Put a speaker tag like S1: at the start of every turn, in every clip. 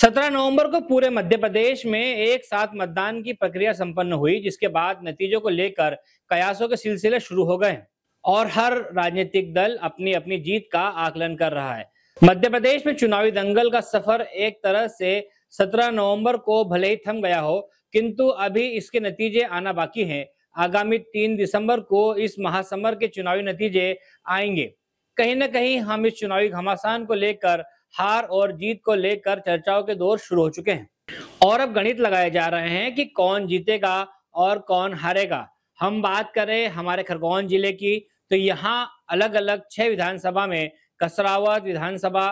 S1: सत्रह नवंबर को पूरे मध्य प्रदेश में एक साथ मतदान की प्रक्रिया संपन्न हुई जिसके बाद नतीजों को लेकर कयासों के सिलसिले शुरू हो गए और हर राजनीतिक दल अपनी अपनी जीत का आकलन कर रहा है मध्य प्रदेश में चुनावी दंगल का सफर एक तरह से 17 नवंबर को भले ही थम गया हो किंतु अभी इसके नतीजे आना बाकी हैं आगामी तीन दिसंबर को इस महासमर के चुनावी नतीजे आएंगे कहीं ना कहीं हम इस चुनावी घमासान को लेकर हार और जीत को लेकर चर्चाओं के दौर शुरू हो चुके हैं और अब गणित लगाए जा रहे हैं कि कौन जीतेगा और कौन हारेगा हम बात करें हमारे खरगोन जिले की तो यहाँ अलग अलग छह विधानसभा में कसरावत विधानसभा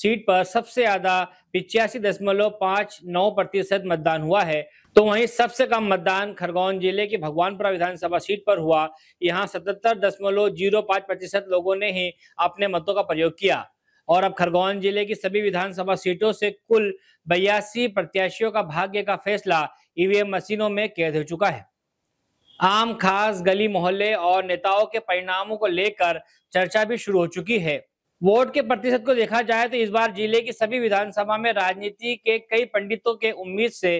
S1: सीट पर सबसे ज्यादा पिचासी दशमलव पांच नौ प्रतिशत मतदान हुआ है तो वहीं सबसे कम मतदान खरगोन जिले के भगवानपुरा विधानसभा सीट पर हुआ यहाँ सतहत्तर दशमलव जीरो पांच प्रतिशत लोगों ने ही अपने मतों का प्रयोग किया और अब खरगोन जिले की सभी विधानसभा सीटों से कुल बयासी प्रत्याशियों का भाग्य का फैसला ईवीएम मशीनों में कैद हो चुका है आम खास गली मोहल्ले और नेताओं के परिणामों को लेकर चर्चा भी शुरू हो चुकी है वोट के प्रतिशत को देखा जाए तो इस बार जिले की सभी विधानसभा में राजनीति के कई पंडितों के उम्मीद से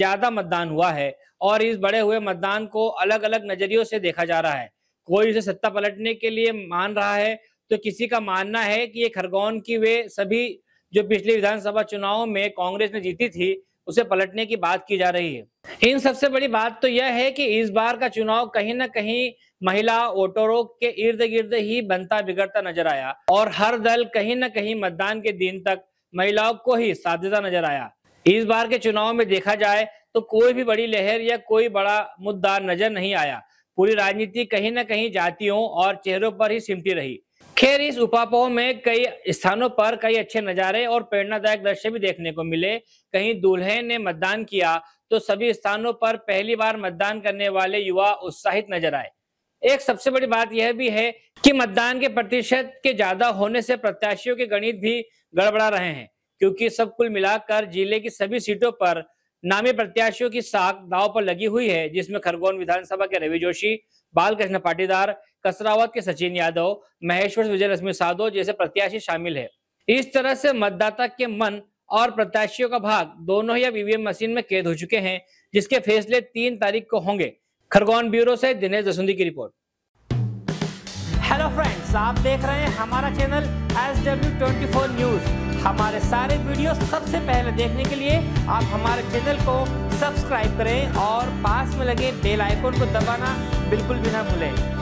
S1: ज्यादा मतदान हुआ है और इस बड़े हुए मतदान को अलग अलग नजरियों से देखा जा रहा है कोई इसे सत्ता पलटने के लिए मान रहा है तो किसी का मानना है कि ये खरगोन की वे सभी जो पिछले विधानसभा चुनाव में कांग्रेस ने जीती थी उसे पलटने की बात की जा रही है इन सबसे बड़ी बात तो यह है कि इस बार का चुनाव कहीं ना कहीं महिला वोटरों के इर्द गिर्द ही बनता बिगड़ता नजर आया और हर दल कहीं ना कहीं मतदान के दिन तक महिलाओं को ही साधता नजर आया इस बार के चुनाव में देखा जाए तो कोई भी बड़ी लहर या कोई बड़ा मुद्दा नजर नहीं आया पूरी राजनीति कहीं ना कहीं जातियों और चेहरों पर ही सिमटी रही खैर इस उपापोह में कई स्थानों पर कई अच्छे नजारे और प्रेरणादायक दृश्य भी देखने को मिले कहीं दूल्हे ने मतदान किया तो सभी स्थानों पर पहली बार मतदान करने वाले युवा उत्साहित नजर आए एक सबसे बड़ी बात यह भी है कि मतदान के प्रतिशत के ज्यादा होने से प्रत्याशियों के गणित भी गड़बड़ा रहे हैं क्योंकि सब कुल मिलाकर जिले की सभी सीटों पर नामी प्रत्याशियों की साख दाव पर लगी हुई है जिसमें खरगोन विधानसभा के रवि जोशी बालकृष्ण पाटीदार कसरावत के सचिन यादव महेश्वर विजय रश्मि साधो जैसे प्रत्याशी शामिल है इस तरह से मतदाता के मन और प्रत्याशियों का भाग दोनों ही अब ईवीएम e मशीन में कैद हो चुके हैं जिसके फैसले तीन तारीख को होंगे खरगोन ब्यूरो से दिनेश जसुंदी की रिपोर्ट हेलो फ्रेंड्स आप देख रहे हैं हमारा channel S W twenty four news हमारे सारे वीडियो सबसे पहले देखने के लिए आप हमारे चैनल को सब्सक्राइब करें और पास में लगे बेल आइकोन को दबाना बिल्कुल भी ना भूलें